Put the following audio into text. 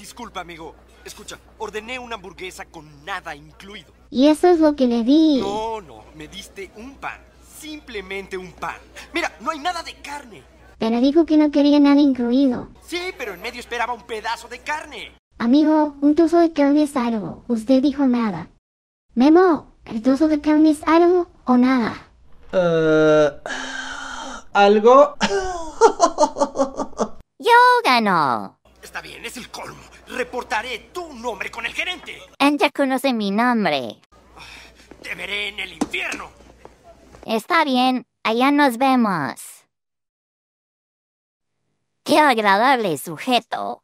Disculpa, amigo. Escucha, ordené una hamburguesa con nada incluido. Y eso es lo que le di. No, no, me diste un pan. Simplemente un pan. Mira, no hay nada de carne. Pero dijo que no quería nada incluido. Sí, pero en medio esperaba un pedazo de carne. Amigo, un trozo de carne es algo. Usted dijo nada. Memo, ¿el trozo de carne es algo o nada? Uh, algo. Yo ganó. Está bien, es el colmo. Reportaré tu nombre con el gerente. Anja conoce mi nombre. Te veré en el infierno. Está bien, allá nos vemos. Qué agradable sujeto.